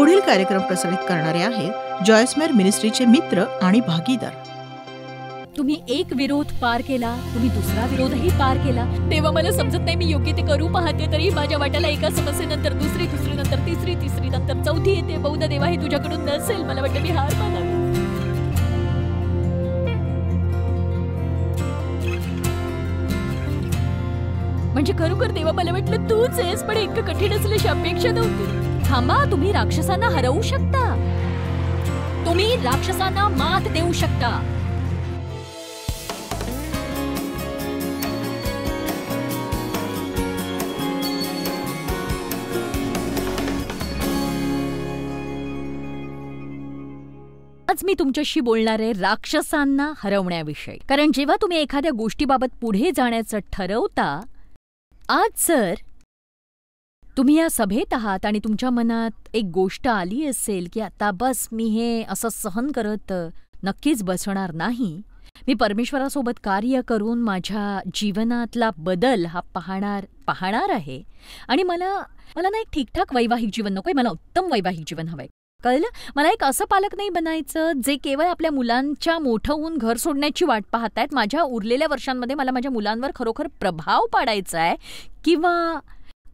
पुढील कार्यक्रम प्रसारित करणारे आहेत जॉयसमेर मिनिस्ट्रीचे मित्र आणि भागीदार तुम्ही एक विरोध पार केला तुम्ही दुसरा विरोधही पार केला तेव्हा मला समजत नाही मी योग्य ते करू पाहते तरी माझ्या वाट्याला एका समस्येनंतर दुसरी दुसरी नंतर तिसरी तिसरी नंतर चौथी येते बौद्ध देवा हे तुझ्याकडून नसेल मला वाटतं मी हार मानावी म्हणजे खरोखर देवा मला वाटलं तूच आहेस पण इतकं कठीण असल्याची अपेक्षा नव्हती थांबा तुम्ही राक्षसांना हरवू शकता तुम्ही राक्षसांना मात देऊ शकता आज मी तुमच्याशी बोलणार आहे राक्षसांना हरवण्याविषयी कारण जेव्हा तुम्ही एखाद्या गोष्टीबाबत पुढे जाण्याचं ठरवता आज सर तुम्ही या सभेत आहात आणि तुमच्या मनात एक गोष्ट आली असेल की आता बस मी हे असं सहन करत नक्कीच बसणार नाही मी परमेश्वरासोबत कार्य करून माझ्या जीवनातला बदल हा पाहणार पाहणार आहे आणि मला मला ना एक ठीकठाक वैवाहिक जीवन नको आहे मला उत्तम वैवाहिक जीवन हवं आहे कळलं मला एक असं पालक नाही बनायचं जे केवळ आपल्या मुलांच्या मोठं होऊन घर सोडण्याची वाट पाहतायत माझ्या उरलेल्या वर्षांमध्ये मला माझ्या मुलांवर खरोखर प्रभाव पाडायचा आहे किंवा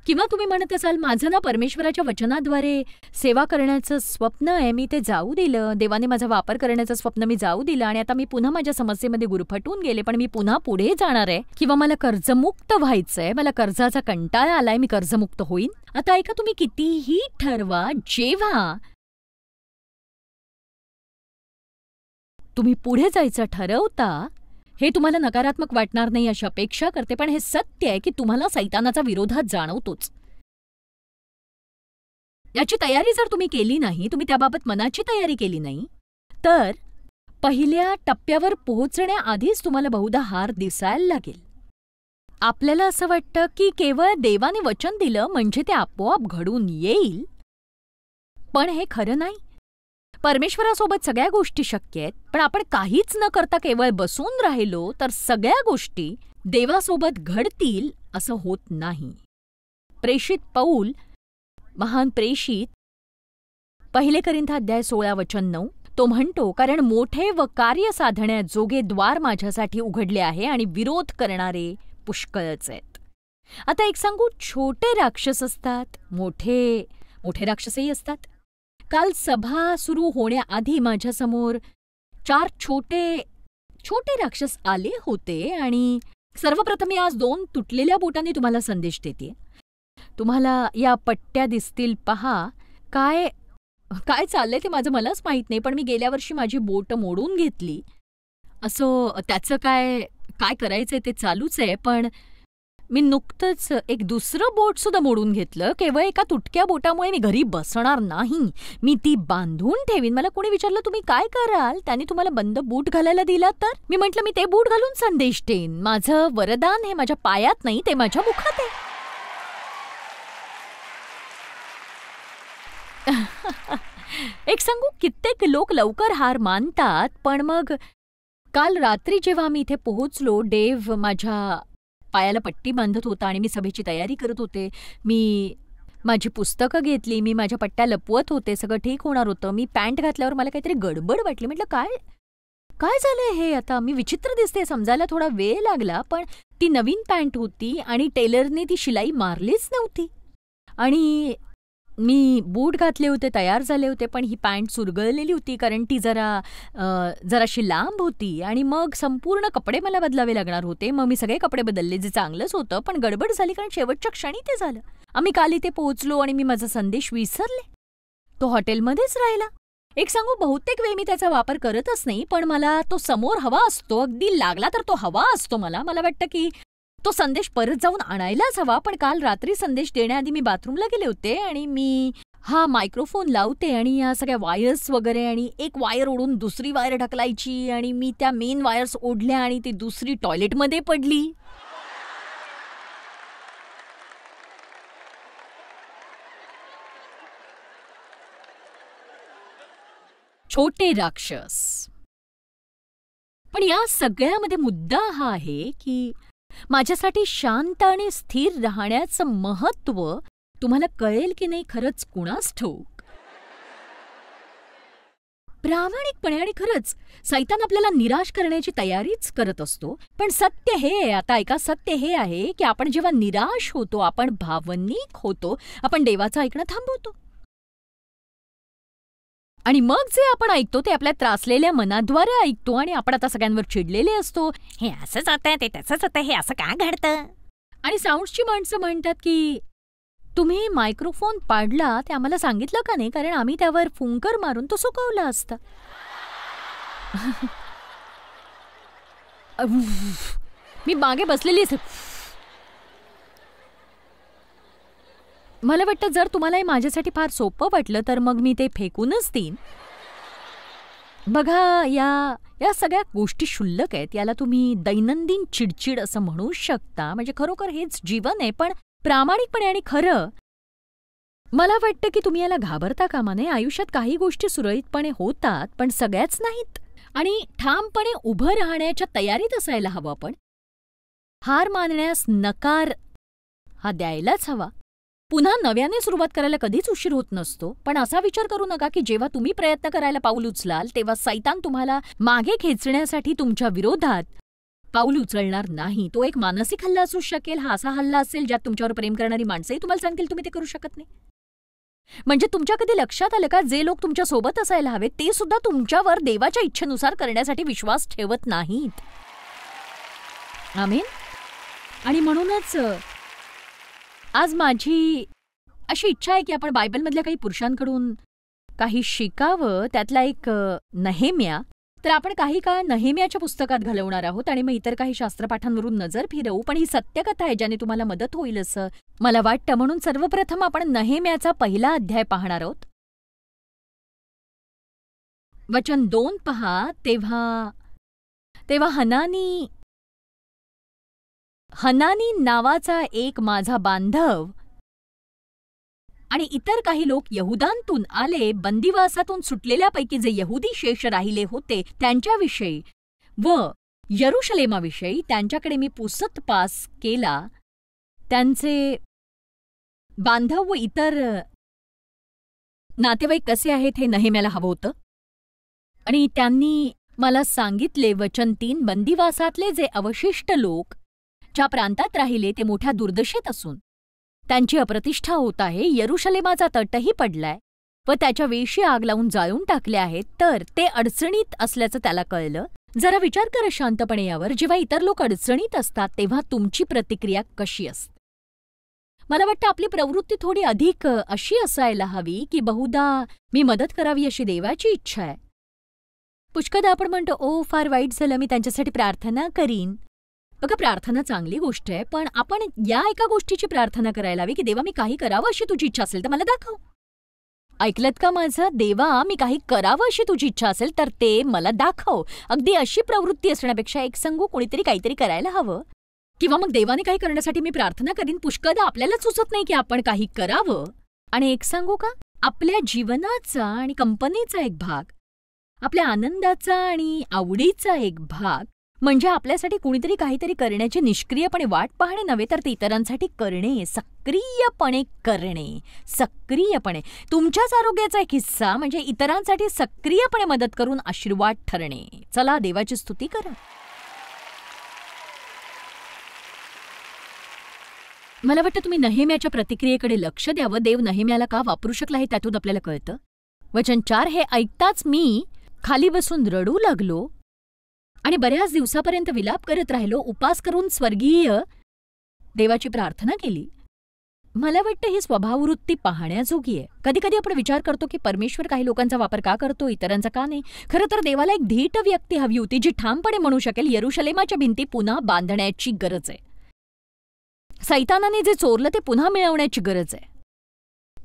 किंवा तुम्ही म्हणत असाल माझं ना परमेश्वराच्या वचनाद्वारे सेवा करण्याचं स्वप्न आहे मी ते जाऊ दिलं देवाने माझा वापर करण्याचं स्वप्न मी जाऊ दिलं आणि आता मी पुन्हा माझ्या समस्येमध्ये गुरफटून गेले पण मी पुन्हा पुढे जाणार आहे किंवा मला कर्जमुक्त व्हायचंय मला कर्जाचा कंटाळा आलाय मी कर्जमुक्त होईन आता ऐका तुम्ही कितीही ठरवा जेव्हा तुम्ही पुढे जायचं ठरवता हे तुम्हाला नकारात्मक वाटणार नाही अशी अपेक्षा करते पण हे सत्य आहे की तुम्हाला सैतानाचा विरोधात जाणवतोच याची तयारी जर तुम्ही केली नाही तुम्ही त्याबाबत मनाची तयारी केली नाही तर पहिल्या टप्प्यावर पोहोचण्याआधीच तुम्हाला बहुधा हार दिसायला लागेल आपल्याला असं वाटतं की केवळ देवाने वचन दिलं म्हणजे ते आपोआप घडून येईल पण हे खरं नाही परमेश्वरासोबत सगळ्या गोष्टी शक्य आहेत पण आपण काहीच न करता केवळ बसून राहिलो तर सगळ्या गोष्टी देवासोबत घडतील असं होत नाही प्रेषित पौल महान प्रेषित पहिले करिंथ अध्याय सोळा वचन नऊ तो म्हणतो कारण मोठे व कार्य साधण्याजोगे द्वार माझ्यासाठी उघडले आहे आणि विरोध करणारे पुष्कळच आहेत आता एक सांगू छोटे राक्षस असतात मोठे मोठे राक्षसही असतात काल सभा सुरू होण्याआधी माझ्यासमोर चार छोटे छोटे राक्षस आले होते आणि सर्वप्रथम आज दोन तुटलेल्या बोटांनी तुम्हाला संदेश देते तुम्हाला या पट्ट्या दिसतील पहा काय काय चाललंय ते माझं मलाच माहीत नाही पण मी गेल्या वर्षी माझी बोट मोडून घेतली असं त्याचं काय काय करायचंय ते चालूच आहे पण मी नुकतंच एक दुसरं बोट सुद्धा मोडून घेतलं केवळ एका तुटक्या बोटामुळे मी घरी बसणार नाही मी ती बांधून ठेवीन मला कोणी विचारलं तुम्ही काय कराल त्याने तुम्हाला बंद बूट घालायला दिला तर मी म्हटलं मी ते बूट घालून संदेश देईन माझं वरदान हे माझ्या पायात नाही ते माझ्या मुखात आहे एक सांगू कित्येक लोक लवकर हार मानतात पण मग काल रात्री जेव्हा मी इथे पोहोचलो डेव माझ्या पायाला पट्टी बांधत होता आणि मी सभेची तयारी करत होते मी माझी पुस्तकं घेतली मी माझ्या पट्ट्या लपवत होते सगळं ठीक होणार होतं मी पॅन्ट घातल्यावर मला काहीतरी गडबड वाटली म्हटलं काय काय झालंय हे आता मी विचित्र दिसते समजायला थोडा वेळ लागला पण ती नवीन पॅन्ट होती आणि टेलरने ती शिलाई मारलीच नव्हती आणि मी बूट घातले होते तयार झाले होते पण ही पॅन्ट सुरगळलेली होती कारण ती जरा जराशी लांब होती आणि मग संपूर्ण कपडे मला बदलावे लागणार होते मग मी सगळे कपडे बदलले जे चांगलंच होतं पण गडबड झाली कारण शेवटच्या क्षणी ते झालं आम्ही काल इथे पोहोचलो आणि मी माझा संदेश विसरले तो हॉटेलमध्येच राहिला एक सांगू बहुतेक वेळ मी त्याचा वापर करतच नाही पण मला तो समोर हवा असतो अगदी लागला तर तो हवा असतो मला मला वाटतं की तो संदेश परत जाऊन आणायलाच हवा पण काल रात्री संदेश देण्याआधी मी बाथरूमला गेले होते आणि मी हा मायक्रोफोन लावते आणि या सगळ्या वायर्स वगैरे आणि एक वायर ओढून दुसरी वायर ढकलायची आणि मी त्या मेन वायर्स ओढल्या आणि ती दुसरी टॉयलेटमध्ये पडली छोटे राक्षस पण या सगळ्यामध्ये मुद्दा हा आहे की माझ्यासाठी शांत आणि स्थिर राहण्याचं महत्व तुम्हाला कळेल की नाही खरंच कुणास ठोक प्रामाणिकपणे आणि खरंच सैतान आपल्याला निराश करण्याची तयारीच करत असतो पण सत्य हे आता ऐका सत्य हे आहे की आपण जेव्हा निराश होतो आपण भावनिक होतो आपण देवाचं ऐकणं थांबवतो आणि मग जे आपण ऐकतो ते आपल्या त्रासलेल्या मनाद्वारे ऐकतो आणि आपण आता सगळ्यांवर चिडलेले असतो हे असंच होतं ते तसंच होतं हे असं का घडतं आणि साऊंडची माणसं म्हणतात की तुम्ही मायक्रोफोन पाडला ते आम्हाला सांगितलं का नाही कारण आम्ही त्यावर फुंकर मारून तो सुकवला असता मी मागे बसलेली असं मला वाटतं जर तुम्हाला हे माझ्यासाठी फार सोपं वाटलं तर मग मी ते फेकूनच देईन बघा या या सगळ्या गोष्टी शुल्लक आहेत याला तुम्ही दैनंदिन चिडचिड असं म्हणू शकता म्हणजे खरोखर हेच जीवन आहे पण प्रामाणिकपणे आणि खरं मला वाटतं की तुम्ही याला घाबरता कामा नये आयुष्यात काही गोष्टी सुरळीतपणे होतात पण सगळ्याच नाहीत आणि ठामपणे उभं राहण्याच्या तयारीत असायला हवं आपण हार मानण्यास नकार हा द्यायलाच हवा पुन्हा नव्याने सुरुवात करायला कधीच उशीर होत नसतो पण असा विचार करू नका की जेव्हा तुम्ही प्रयत्न करायला पाऊल उचलाल तेव्हा सैतान तुम्हाला मागे खेचण्यासाठी तुमच्या विरोधात पाऊल उचलणार नाही तो एक मानसिक हल्ला असू शकेल हा असा हल्ला असेल ज्यात तुमच्यावर प्रेम करणारी माणसंही तुम्हाला सांगतील तुम्ही ते करू शकत नाही म्हणजे तुमच्या कधी लक्षात आलं का जे लोक तुमच्या सोबत असायला हवेत ते सुद्धा तुमच्यावर देवाच्या इच्छेनुसार करण्यासाठी विश्वास ठेवत नाहीत आमेन आणि म्हणूनच आज माझी अशी इच्छा आहे की आपण बायबलमधल्या काही पुरुषांकडून काही शिकावं त्यातला एक नहेम्या तर आपण काही काळ नहेम्याच्या पुस्तकात घालवणार आहोत आणि मग इतर काही शास्त्रपाठांवरून नजर फिरवू पण ही सत्यकथा आहे ज्याने तुम्हाला मदत होईल असं मला वाटतं म्हणून सर्वप्रथम आपण नहेम्याचा पहिला अध्याय पाहणार आहोत वचन दोन पहा तेव्हा तेव्हा हनानी हनानी नावाचा एक माझा बांधव आणि इतर काही लोक यहुदांतून आले बंदिवासातून सुटलेल्यापैकी जे यहुदी शेष राहिले होते त्यांच्याविषयी व यरुशलेमाविषयी त्यांच्याकडे मी पुसत पास केला त्यांचे बांधव व इतर नातेवाईक कसे आहेत हे नेहम्याला हवं होतं आणि त्यांनी मला सांगितले वचन तीन बंदिवासातले जे अवशिष्ट लोक ज्या प्रांतात राहिले ते मोठ्या दुर्दशेत असून त्यांची अप्रतिष्ठा होत आहे यरुशलेमाचा तटही पडलाय व त्याच्या वेशी आग लावून जाळून टाकले आहेत तर ते अडचणीत असल्याचं त्याला कळलं जरा विचार करा शांतपणे यावर जेव्हा इतर लोक अडचणीत असतात तेव्हा तुमची प्रतिक्रिया कशी असते मला वाटतं आपली प्रवृत्ती थोडी अधिक अशी असायला हवी की बहुधा मी मदत करावी अशी देवाची इच्छा आहे पुष्कदा आपण म्हणतो ओ फार वाईट झालं मी त्यांच्यासाठी प्रार्थना करीन अगं प्रार्थना चांगली गोष्ट आहे पण आपण या एका गोष्टीची प्रार्थना करायला हवी की देवा मी काही करावं अशी तुझी इच्छा असेल तर मला दाखव ऐकलत का माझं देवा मी काही करावं अशी तुझी इच्छा असेल तर ते मला दाखव अगदी अशी प्रवृत्ती असण्यापेक्षा एक सांगू कोणीतरी काहीतरी करायला हवं किंवा मग देवाने काही करण्यासाठी मी प्रार्थना करीन पुष्कदा आपल्याला सुचत नाही की आपण काही करावं आणि एक सांगू का आपल्या जीवनाचा आणि कंपनीचा एक भाग आपल्या आनंदाचा आणि आवडीचा एक भाग म्हणजे आपल्यासाठी कुणीतरी काहीतरी करण्याची निष्क्रियपणे वाट पाहणे नव्हे तर ते इतरांसाठी करणे सक्रियपणे करणे सक्रियपणे तुमच्याच आरोग्याचा एक हिस्सा म्हणजे इतरांसाठी सक्रियपणे मदत करून आशीर्वाद ठरणे चला देवाची स्तुती करा मला वाटतं तुम्ही नहेम्याच्या प्रतिक्रियेकडे लक्ष द्यावं देव नहेम्याला का वापरू शकला हे त्यातून आपल्याला कळतं वचन चार हे ऐकताच मी खाली बसून रडू लागलो आणि बऱ्याच दिवसापर्यंत विलाप करत राहिलो उपास करून स्वर्गीय देवाची प्रार्थना केली मला वाटतं ही स्वभाववृत्ती पाहण्याजोगी आहे कधी कधी आपण विचार करतो की परमेश्वर काही लोकांचा वापर का करतो इतरांचा का नाही खरं तर देवाला एक धीट व्यक्ती हवी होती जी ठामपणे म्हणू शकेल यरुशलेमाच्या भिंती पुन्हा बांधण्याची गरज आहे सैतानाने जे चोरलं ते पुन्हा मिळवण्याची गरज आहे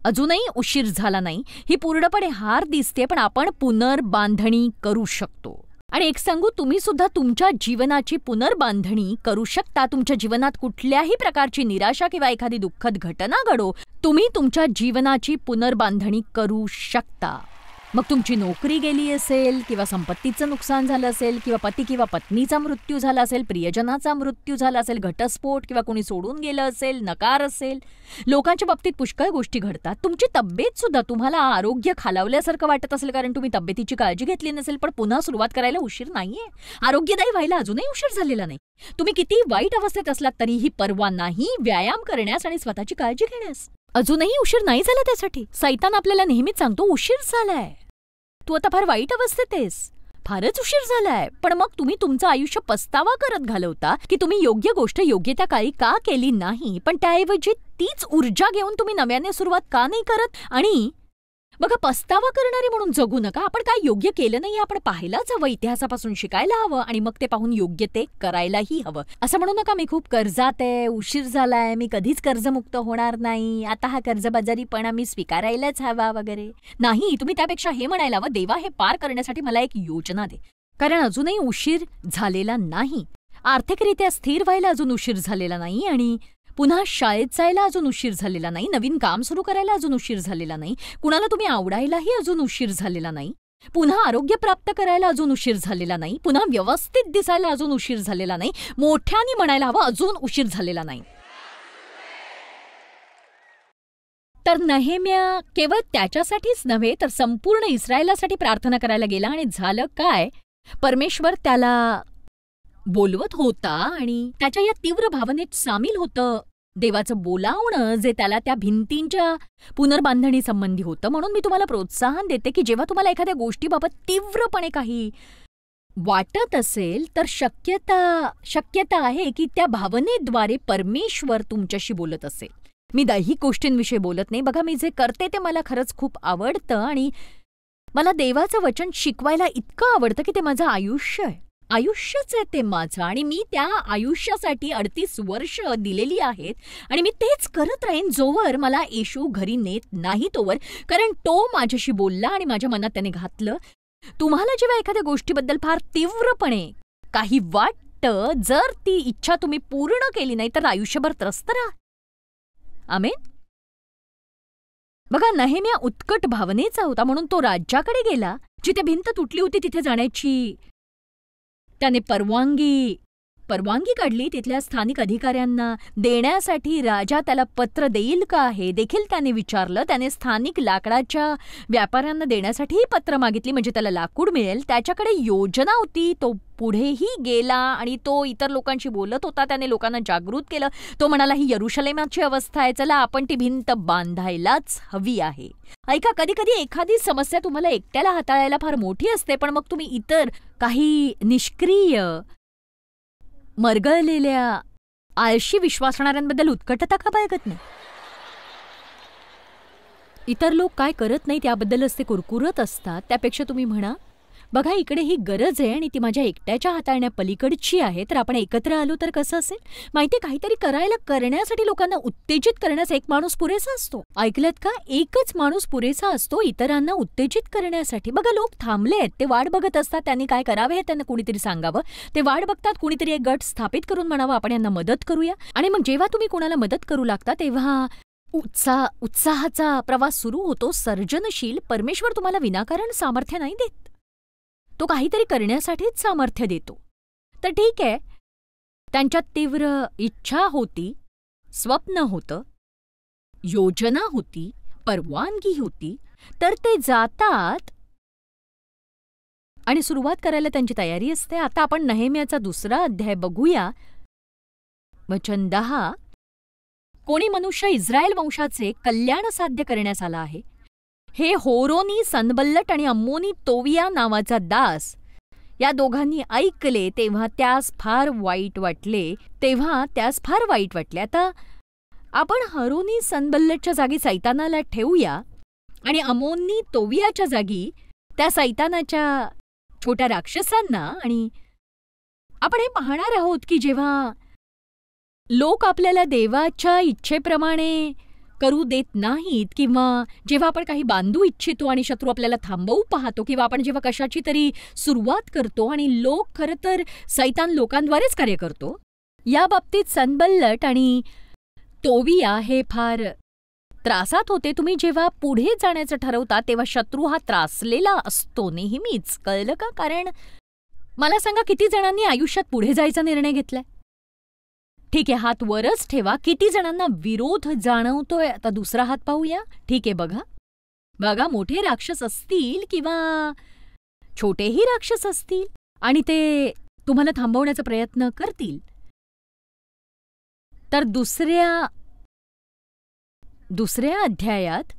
अजूनही उशीर झाला नाही ही पूर्णपणे हार दिसते पण आपण पुनर्बांधणी करू शकतो आणि एक सांगू तुम्ही सुद्धा तुमच्या जीवनाची पुनर्बांधणी करू शकता तुमच्या जीवनात कुठल्याही प्रकारची निराशा किंवा एखादी दुःखद घटना घडो तुम्ही तुमच्या जीवनाची पुनर्बांधणी करू शकता मग तुमची नोकरी गेली असेल किंवा संपत्तीचं नुकसान झालं असेल किंवा पती किंवा पत्नीचा मृत्यू झाला असेल प्रियजनाचा मृत्यू झाला असेल घटस्फोट किंवा कोणी सोडून गेलं असेल नकार असेल लोकांच्या बाबतीत पुष्कळ गोष्टी घडतात तुमची तब्येत सुद्धा तुम्हाला आरोग्य खालावल्यासारखं वाटत असेल कारण तुम्ही तब्येतीची काळजी घेतली नसेल पण पुन्हा सुरुवात करायला उशीर नाहीये आरोग्यदायी व्हायला अजूनही उशीर झालेला नाही तुम्ही किती वाईट अवस्थेत असलात तरीही परवा नाही व्यायाम करण्यास आणि स्वतःची काळजी घेण्यास अजूनही उशीर नाही झाला त्यासाठी सैतान आपल्याला नेहमीच सांगतो उशीर झालाय तू आता फार वाईट अवस्थेत आहेस फारच उशीर झालाय पण मग तुम्ही तुमचं आयुष्य पस्तावा करत घालवता की तुम्ही योग्य गोष्ट योग्य त्या काळी का केली नाही पण त्याऐवजी तीच ऊर्जा घेऊन तुम्ही नव्याने सुरुवात का नाही करत आणि बघा पस्तावा करणारे म्हणून जगू नका आपण काय योग्य केलं नाही आपण पाहायलाच हवं इतिहासापासून शिकायला हवं आणि मग ते पाहून योग्य ते करायलाही हवं असं म्हणू नका मी खूप कर्जात आहे उशीर झालाय मी कधीच कर्जमुक्त होणार नाही आता हा कर्जबाजारीपणा मी स्वीकारायलाच हवा वगैरे नाही तुम्ही त्यापेक्षा हे म्हणायला हवं देवा हे पार करण्यासाठी मला एक योजना दे कारण अजूनही उशीर झालेला नाही आर्थिकरित्या स्थिर व्हायला अजून उशीर झालेला नाही आणि पुन्हा शाळेत जायला अजून उशीर झालेला नाही नवीन काम सुरू करायला अजून उशीर झालेला नाही कुणाला तुम्ही आवडायलाही अजून उशीर झालेला नाही पुन्हा आरोग्य प्राप्त करायला अजून उशीर झालेला नाही पुन्हा व्यवस्थित दिसायला अजून उशीर झालेला नाही मोठ्याने म्हणायला हवा अजून उशीर झालेला नाही तर नहेम्या केवळ त्याच्यासाठीच नव्हे तर संपूर्ण इस्रायलासाठी प्रार्थना करायला गेला आणि झालं काय परमेश्वर त्याला बोलवत होता आणि त्याच्या या तीव्र भावनेत सामील होतं देवाचं बोलावणं जे त्याला त्या भिंतींच्या पुनर्बांधणी संबंधी होतं म्हणून मी तुम्हाला प्रोत्साहन देते की जेव्हा तुम्हाला एखाद्या गोष्टीबाबत तीव्रपणे काही वाटत असेल तर शक्यता शक्यता आहे की त्या भावनेद्वारे परमेश्वर तुमच्याशी बोलत असेल मी दैहिक गोष्टींविषयी बोलत नाही बघा मी जे करते ते मला खरंच खूप आवडतं आणि मला देवाचं वचन शिकवायला इतकं आवडतं की ते माझं आयुष्य आहे आयुष्यच आहे ते माझं आणि मी त्या आयुष्यासाठी अडतीस वर्ष दिलेली आहेत आणि मी तेच करत राहीन जोवर मला येशू घरी नेत नाही तोवर कारण तो माझ्याशी बोलला आणि माझ्या मनात त्याने घातलं तुम्हाला जेव्हा एखाद्या गोष्टीबद्दल फार तीव्रपणे काही वाटत जर ती इच्छा तुम्ही पूर्ण केली नाही तर आयुष्यभर त्रस्त राहा आमेन बघा नेहम्या उत्कट भावनेचा होता म्हणून तो राज्याकडे गेला जिथे भिंत तुटली होती तिथे जाण्याची त्याने परवानगी परवानगी काढली तिथल्या स्थानिक अधिकाऱ्यांना देण्यासाठी राजा त्याला पत्र देईल का हे देखील त्याने विचारलं त्याने स्थानिक लाकडाच्या व्यापाऱ्यांना देण्यासाठीही पत्र मागितली म्हणजे त्याला लाकूड मिळेल त्याच्याकडे योजना होती तो पुढेही गेला आणि तो इतर लोकांशी बोलत होता त्याने लोकांना जागृत केलं तो म्हणाला ही यरुशलेमाची अवस्था आहे चला आपण ती भिंत बांधायलाच हवी आहे ऐका कधी कधी एखादी समस्या तुम्हाला एकट्याला हाताळायला फार मोठी असते पण मग तुम्ही इतर काही निष्क्रिय मरगळलेल्या आळशी विश्वासणाऱ्यांबद्दल उत्कटता का बाळगत नाही इतर लोक काय करत नाही त्याबद्दलच ते कुरकुरत असतात त्यापेक्षा तुम्ही म्हणा बघा इकडे ही गरज आहे आणि ती माझ्या एकट्याच्या हाताळण्या पलीकडची आहे तर आपण एकत्र आलो तर कसं असेल माहिती काहीतरी करायला करण्यासाठी लोकांना उत्तेजित करण्यास एक माणूस पुरेसा असतो ऐकलत का एकच माणूस पुरेसा असतो इतरांना उत्तेजित करण्यासाठी बघा लोक थांबले आहेत ते वाट बघत असतात त्यांनी काय करावे हे त्यांना कुणीतरी सांगावं ते वाट बघतात कुणीतरी एक गट स्थापित करून म्हणावं आपण यांना मदत करूया आणि मग जेव्हा तुम्ही कोणाला मदत करू लागता तेव्हा उत्साह उत्साहाचा प्रवास सुरू होतो सर्जनशील परमेश्वर तुम्हाला विनाकारण सामर्थ्य नाही देत तो काहीतरी करण्यासाठीच सामर्थ्य देतो तर ठीक आहे त्यांच्यात तीव्र इच्छा होती स्वप्न होतं योजना होती परवानगी होती तर ते जातात आणि सुरुवात करायला त्यांची तयारी असते आता आपण नहेम्याचा दुसरा अध्याय बघूया वचन दहा कोणी मनुष्य इस्रायल वंशाचे कल्याण साध्य करण्यास आला आहे हे होरोनी सनबल्लट आणि अम्मोनी तोविया नावाचा दास या दोघांनी ऐकले तेव्हा त्यास फार वाईट वाटले तेव्हा त्यास फार वाईट वाटले आता आपण हरोनी सनबल्लटच्या जागी सैतानाला ठेवूया आणि अमोनी तोवियाच्या जागी त्या सैतानाच्या छोट्या राक्षसांना आणि आपण हे पाहणार आहोत की जेव्हा लोक आपल्याला देवाच्या इच्छेप्रमाणे करू देत नाहीत किंवा जेव्हा आपण काही बांधू इच्छितो आणि शत्रू आपल्याला थांबवू पाहतो किंवा आपण जेव्हा कशाची तरी सुरुवात करतो आणि लोक खरं तर सैतान लोकांद्वारेच कार्य करतो या बाबतीत सनबल्लट आणि तोविया हे फार त्रासात होते तुम्ही जेव्हा पुढे जाण्याचं ठरवता तेव्हा शत्रू हा त्रासलेला असतो नेहमीच कळलं का कारण मला सांगा किती जणांनी आयुष्यात पुढे जायचा निर्णय घेतलाय ठीक आहे हात वरच ठेवा किती जणांना विरोध जाणवतोय आता दुसरा हात पाहूया ठीक आहे बघा बघा मोठे राक्षस असतील किंवा छोटेही राक्षस असतील आणि ते तुम्हाला थांबवण्याचा प्रयत्न करतील तर दुसऱ्या दुसऱ्या अध्यायात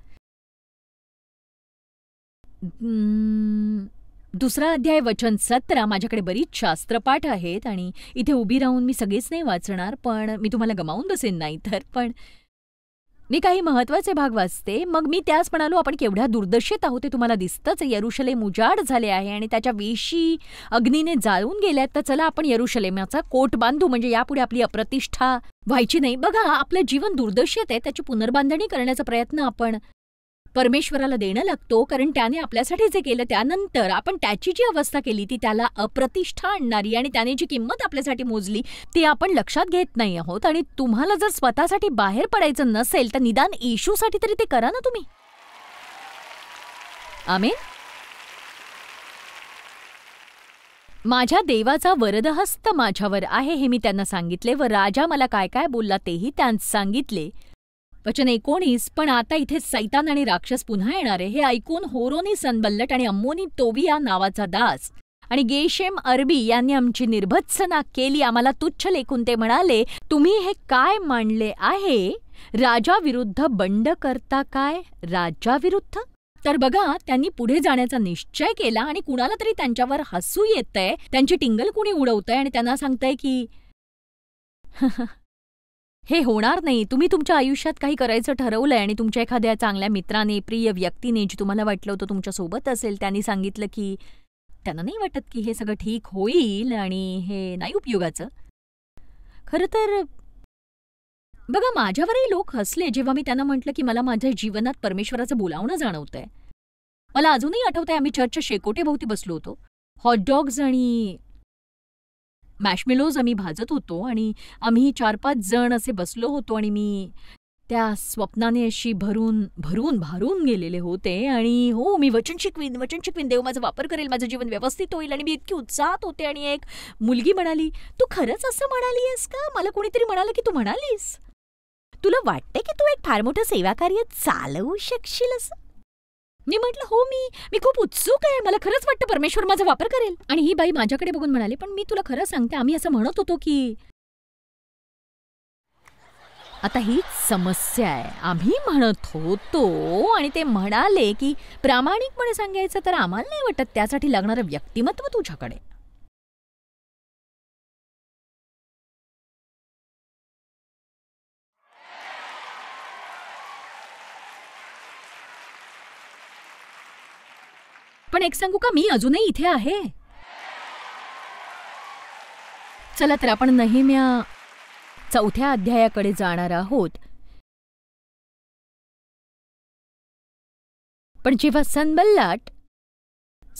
दुसरा अध्याय वचन सतरा माझ्याकडे बरीच शास्त्रपाठ आहेत आणि इथे उभी राहून मी सगळेच नाही वाचणार पण मी तुम्हाला गमावून बसेन नाही तर पण मी काही महत्त्वाचे भाग वाचते मग मी त्याच म्हणालो आपण केवढ्या दुर्दशेत आहोत ते तुम्हाला दिसतंच यरुशलेम उजाड झाले आहे आणि त्याच्या वेशी अग्नीने जाळून गेल्यात तर चला आपण यरुशलेमाचा कोट बांधू म्हणजे यापुढे आपली अप्रतिष्ठा व्हायची नाही बघा आपलं जीवन दुर्दशेत आहे त्याची पुनर्बांधणी करण्याचा प्रयत्न आपण परमेश्वराला देणं लागतो कारण त्याने आपल्यासाठी जे केलं त्यानंतर आपण त्याची जी अवस्था केली ती त्याला अप्रतिष्ठा आणणारी आणि त्याने जी किंमत आपल्यासाठी मोजली ती आपण लक्षात घेत नाही आहोत आणि तुम्हाला जर स्वतःसाठी बाहेर पडायचं नसेल तर निदान येशूसाठी तरी ते करा ना तुम्ही आमेन माझ्या देवाचा वरदहस्त माझ्यावर आहे हे मी त्यांना सांगितले व राजा मला काय काय बोलला तेही त्यांना सांगितले वचन एकोणीस पण आता इथे सैतान आणि राक्षस पुन्हा येणारे हे ऐकून होरोनी सनबल्लट आणि अम्मोनी या नावाचा दास आणि गेशेम अरबी यांनी आमची निर्भत्सना केली आम्हाला तुच्छ लेखून ते म्हणाले तुम्ही हे काय मांडले आहे राजाविरुद्ध बंड करता काय राजाविरुद्ध तर बघा त्यांनी पुढे जाण्याचा निश्चय केला आणि कुणाला तरी त्यांच्यावर हसू येतंय त्यांची टिंगल कुणी उडवतंय आणि त्यांना सांगतंय की हे होणार नाही तुम्ही तुमच्या आयुष्यात काही करायचं ठरवलंय आणि तुमच्या एखाद्या चांगल्या मित्राने प्रिय व्यक्तीने जी तुम्हाला वाटलं होतं तुमच्या सोबत असेल त्यांनी सांगितलं की त्यांना नाही वाटत की हे सगळं ठीक होईल आणि हे नाही उपयोगाचं खरं तर बघा माझ्यावरही लोक हसले जेव्हा मी त्यांना म्हटलं की मला माझ्या जीवनात परमेश्वराचं बोलावणं जाणवत मला अजूनही आठवत आहे आम्ही चर्चच्या शेकोटेभोवती बसलो होतो हॉटडॉग्स आणि मॅशमिलोज आम्ही भाजत होतो आणि आम्ही चार पाच जण असे बसलो होतो आणि मी त्या स्वप्नाने अशी भरून भरून भारून गेलेले होते आणि हो मी वचन शिकवीन वचन शिकवीन देव माझा वापर करेल माझं जीवन व्यवस्थित होईल आणि मी इतकी उत्साहात होते आणि एक मुलगी म्हणाली तू खरंच असं म्हणाली आहेस का मला कोणीतरी म्हणालं की तू म्हणालीस तुला वाटते की तू एक फार मोठं सेवाकार्य चालवू शकशील असं मी म्हटलं हो मी मी खूप उत्सुक आहे मला खरंच वाटतं परमेश्वर माझा वापर करेल आणि ही बाई माझ्याकडे बघून म्हणाली पण मी तुला खरं सांगते आम्ही असं म्हणत होतो की आता हीच समस्या आहे आम्ही म्हणत होतो आणि ते म्हणाले की प्रामाणिकपणे सांगायचं तर आम्हाला नाही वाटत त्यासाठी लागणारं व्यक्तिमत्व तुझ्याकडे पण एक सांगू का मी अजूनही इथे आहे चला तर आपण नेहम्या चौथ्या अध्यायाकडे जाणार आहोत पण जेव्हा सनबल्लाट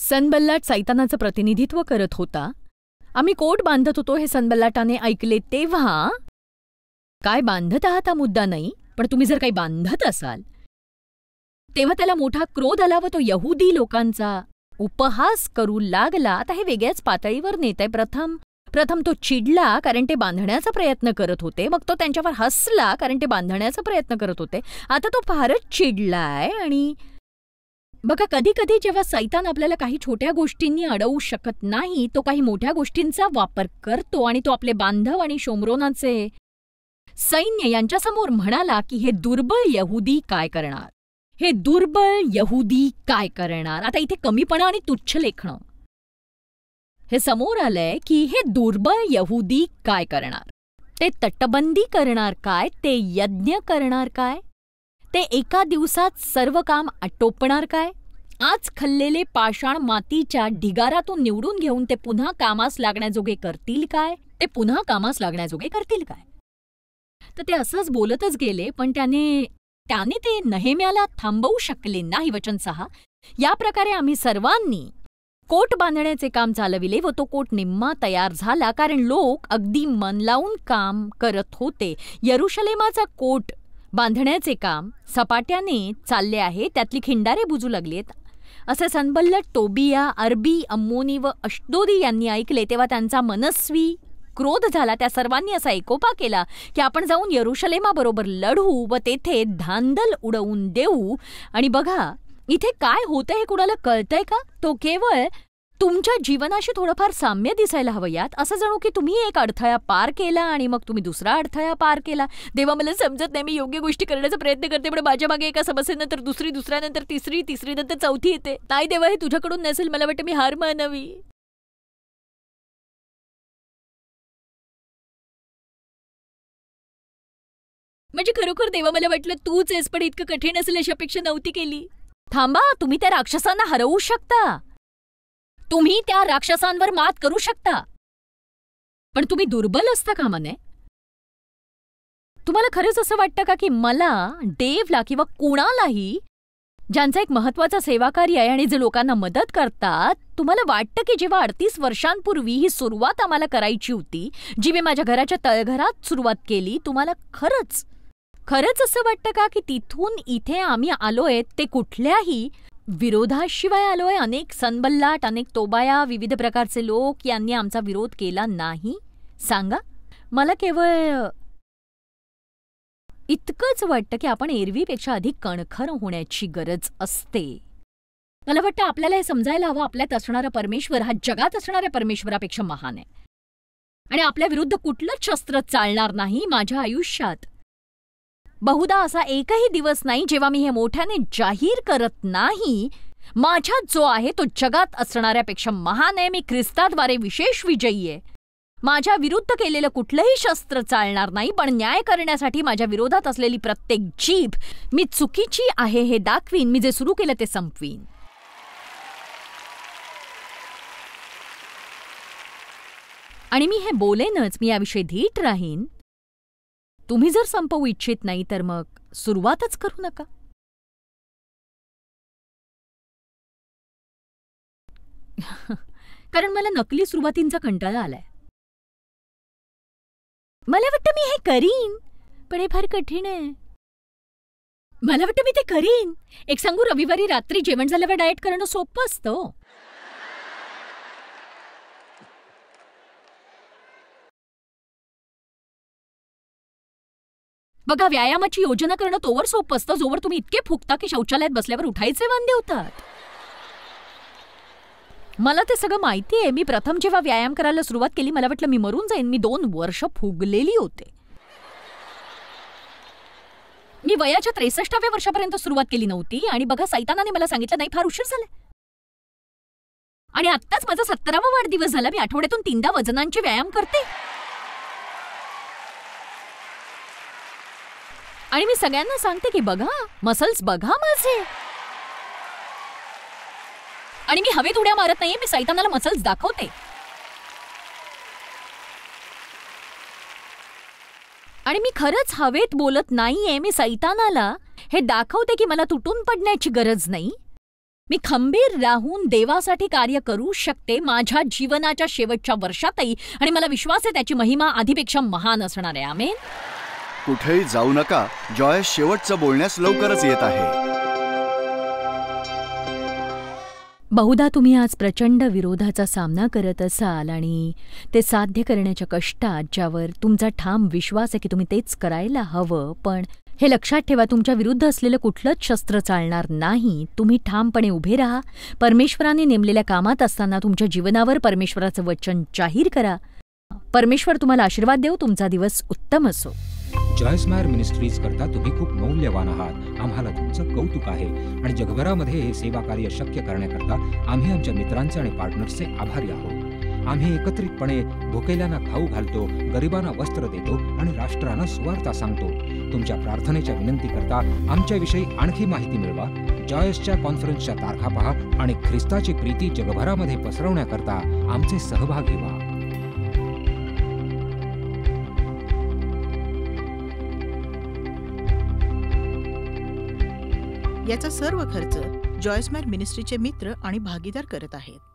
सनबल्लाट सैतानाचं प्रतिनिधित्व करत होता आम्ही कोट बांधत होतो हे सनबल्लाटाने ऐकले तेव्हा काय बांधत आहात हा मुद्दा नाही पण तुम्ही जर काही बांधत असाल तेव्हा त्याला मोठा क्रोध आला व तो यहुदी लोकांचा उपहास करू लागला आता हे वेगळ्याच पातळीवर नेत प्रथम प्रथम तो चिडला कारण ते बांधण्याचा प्रयत्न करत होते मग तो त्यांच्यावर हसला कारण ते बांधण्याचा प्रयत्न करत होते आता तो फारच चिडलाय आणि बघा कधी कधी जेव्हा सैतान आपल्याला काही छोट्या गोष्टींनी अडवू शकत नाही तो काही मोठ्या गोष्टींचा वापर करतो आणि तो आपले बांधव आणि शोमरोनाचे सैन्य यांच्यासमोर म्हणाला की हे दुर्बळ यहुदी काय करणार हे दुर्बल यहुदी काय करणार आता इथे कमीपणा आणि तुच्छ लेखणं हे समोर आलंय की हे दुर्बल यहुदी काय करणार ते तटबंदी करणार काय ते यज्ञ करणार काय ते एका दिवसात सर्व काम आटोपणार काय आज खल्लेले पाषाण मातीच्या ढिगारातून निवडून घेऊन ते पुन्हा कामास लागण्याजोगे करतील काय ते पुन्हा कामास लागण्याजोगे करतील काय तर ते असंच बोलतच गेले पण त्याने त्याने ते नेहम्याला थांबवू शकले नाही वचन सहा या प्रकारे आम्ही सर्वांनी कोट बांधण्याचे काम चालविले व तो कोट निम्मा तयार झाला कारण लोक अगदी मन लावून काम करत होते यरुशलेमाचा कोट बांधण्याचे काम सपाट्याने चालले आहे त्यातली खिंडारे बुजू लागलेत असे सनबल्ल टोबिया अरबी अम्मोनी व अष्टोदी यांनी ऐकले तेव्हा त्यांचा मनस्वी क्रोध झाला त्या सर्वांनी असा एकोपा केला की आपण जाऊन यरुशलेमाबरोबर लढू व तेथे धांदल उडवून देऊ आणि बघा इथे काय होतं हे कुणाला कळतंय का तो केवळ तुमच्या जीवनाशी थोडंफार साम्य दिसायला हवं यात असं जणू की तुम्ही एक अडथळा पार केला आणि मग तुम्ही दुसरा अडथळा पार केला देवा मला समजत नाही मी योग्य गोष्टी करण्याचा प्रयत्न करते पण माझ्या मागे एका समस्येनंतर दुसरी दुसऱ्यानंतर तिसरी तिसरीनंतर चौथी येते नाही देवा हे तुझ्याकडून नसेल मला वाटतं मी हार मानवी म्हणजे खरोखर देवा मला वाटलं तूच आहेस पण इतकं कठीण असेल अशी अपेक्षा नव्हती केली थांबा तुम्ही त्या राक्षसांना हरवू शकता तुम्ही त्या राक्षसांवर मात करू शकता पण तुम्ही दुर्बल असता का नये तुम्हाला खरंच असं वाटतं का की मला देवला किंवा कुणालाही ज्यांचा एक महत्वाचा सेवाकार्य आहे आणि जे लोकांना मदत करतात तुम्हाला वाटतं की जेव्हा अडतीस वर्षांपूर्वी ही सुरुवात आम्हाला करायची होती जी मी माझ्या घराच्या तळघरात सुरुवात केली तुम्हाला खरंच खरंच असं वाटतं का की तिथून इथे आम्ही आलोय ते कुठल्याही विरोधाशिवाय आलोय अनेक सनबल्लाट अनेक तोबाया विविध प्रकारचे लोक यांनी आमचा विरोध केला नाही सांगा मला केवळ इतकंच वाटतं की आपण एरवीपेक्षा अधिक कणखर होण्याची गरज असते मला वाटतं आपल्याला हे समजायला हवं आपल्यात असणारा परमेश्वर हा जगात असणाऱ्या परमेश्वरापेक्षा महान आहे आणि आपल्या विरुद्ध कुठलंच शस्त्र चालणार नाही माझ्या आयुष्यात बहुदा असा एकही दिवस नाही जेव्हा मी हे मोठ्याने जाहीर करत नाही माझ्यात जो आहे तो जगात असणाऱ्यापेक्षा महान आहे मी ख्रिस्ताद्वारे विशेष विजयी आहे माझ्या विरुद्ध केलेलं कुठलंही शस्त्र चालणार नाही पण न्याय करण्यासाठी माझ्या विरोधात असलेली प्रत्येक जीभ मी चुकीची आहे हे दाखवीन मी जे सुरू केलं ते संपवीन आणि मी हे बोलेनच मी याविषयी धीट राहीन तुम्ही जर संपवू इच्छित नाही तर मग सुरुवातच करू नका कारण मला नकली सुरुवातींचा कंटाळा आलाय मला वाटतं मी हे करीन पण हे फार कठीण आहे मला वाटतं मी ते करीन एक सांगू रविवारी रात्री जेवण झाल्यावर डाएट करणं सोपं असतं हो. बघा व्यायामाची योजना करणं तोवर सोपं असतं जोवर तुम्ही इतके फुकता की शौचालयात बसल्यावर उठायचे वांदे होतात मला ते सगळं माहिती आहे मी प्रथम जेव्हा व्यायाम करायला सुरुवात केली मला वाटलं मी मरून जाईन मी दोन वर्ष फुगलेली होते मी वयाच्या त्रेसष्टाव्या वर्षापर्यंत सुरुवात केली नव्हती आणि बघा सैतानाने मला सांगितलं नाही फार उशीर झाला आणि आत्ताच माझा सत्तरावा वाढदिवस झाला मी आठवड्यातून तीनदा वजनांचे व्यायाम करते आणि मी सगळ्यांना सांगते की बघा मसल्स बघा माझे आणि मी हवेत उड्या मारत नाहीये मी सैतानाला मसल्स दाखवते आणि मी खरंच हवेत बोलत नाहीये मी सैतानाला हे दाखवते की मला तुटून पडण्याची गरज नाही मी खंबीर राहून देवासाठी कार्य करू शकते माझ्या जीवनाच्या शेवटच्या वर्षातही आणि मला विश्वास आहे त्याची महिमा आधीपेक्षा महान असणार आहे आमेन कुठेही जाऊ नका जॉय शेवटचं बोलण्यास लवकरच येत आहे बहुधा तुम्ही आज प्रचंड विरोधाचा सामना करत असाल आणि ते साध्य करण्याच्या कष्टात ज्यावर तुमचा ठाम विश्वास आहे की तुम्ही तेच करायला हवं पण हे लक्षात ठेवा तुमच्या विरुद्ध असलेलं कुठलंच शस्त्र चालणार नाही तुम्ही ठामपणे उभे राहा परमेश्वराने नेमलेल्या कामात असताना तुमच्या जीवनावर परमेश्वराचं वचन जाहीर करा परमेश्वर तुम्हाला आशीर्वाद देऊ तुमचा दिवस उत्तम असो जॉयस्मायर मिनिस्ट्रीज करता तुम्ही खूप मौल्यवान आहात आम्हाला तुमचं कौतुक आहे आणि जगभरामध्ये हे सेवा कार्य शक्य करण्याकरता आम्ही आमच्या मित्रांचे आणि पार्टनर्सचे आभारी आहोत आम्ही एकत्रितपणे भुकेल्यांना खाऊ घालतो गरिबांना वस्त्र देतो आणि राष्ट्रांना सुवार्ता सांगतो तुमच्या प्रार्थनेच्या विनंती करता आमच्याविषयी आणखी माहिती मिळवा जॉयसच्या कॉन्फरन्सच्या तारखा पहा आणि ख्रिस्ताची प्रीती जगभरामध्ये पसरवण्याकरता आमचे सहभागी व्हा याचा सर्व खर्च जॉयस्मॅन मिनिस्ट्रीचे मित्र आणि भागीदार करत आहेत